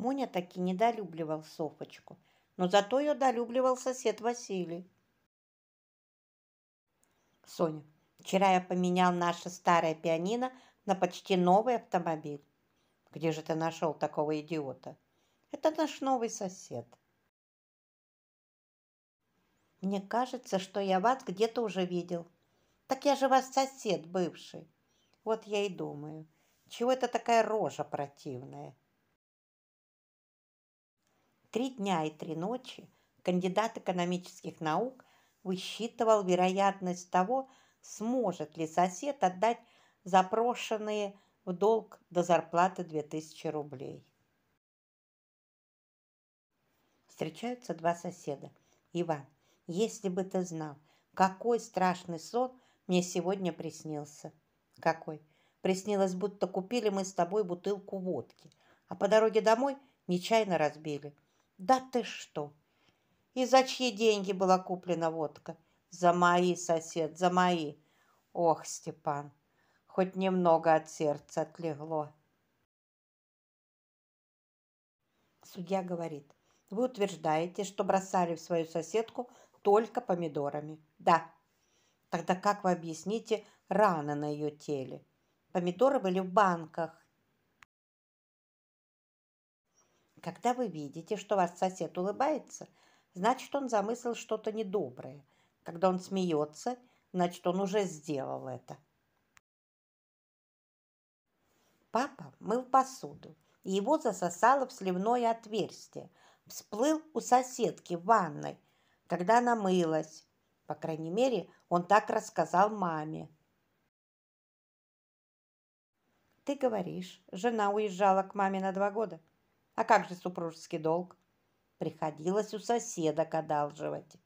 Муня таки недолюбливал Софочку, но зато ее долюбливал сосед Василий. Соня, вчера я поменял наше старое пианино на почти новый автомобиль. Где же ты нашел такого идиота? Это наш новый сосед. Мне кажется, что я вас где-то уже видел. Так я же вас сосед бывший. Вот я и думаю, чего это такая рожа противная? три дня и три ночи кандидат экономических наук высчитывал вероятность того, сможет ли сосед отдать запрошенные в долг до зарплаты 2000 рублей. Встречаются два соседа. Иван, если бы ты знал, какой страшный сон мне сегодня приснился. Какой? Приснилось, будто купили мы с тобой бутылку водки, а по дороге домой нечаянно разбили – да ты что? И за чьи деньги была куплена водка? За мои, сосед, за мои. Ох, Степан, хоть немного от сердца отлегло. Судья говорит, вы утверждаете, что бросали в свою соседку только помидорами. Да. Тогда как вы объясните раны на ее теле? Помидоры были в банках. Когда вы видите, что ваш сосед улыбается, значит, он замыслил что-то недоброе. Когда он смеется, значит, он уже сделал это. Папа мыл посуду, и его засосало в сливное отверстие. Всплыл у соседки в ванной, когда она мылась. По крайней мере, он так рассказал маме. Ты говоришь, жена уезжала к маме на два года. А как же супружеский долг? Приходилось у соседа одалживать.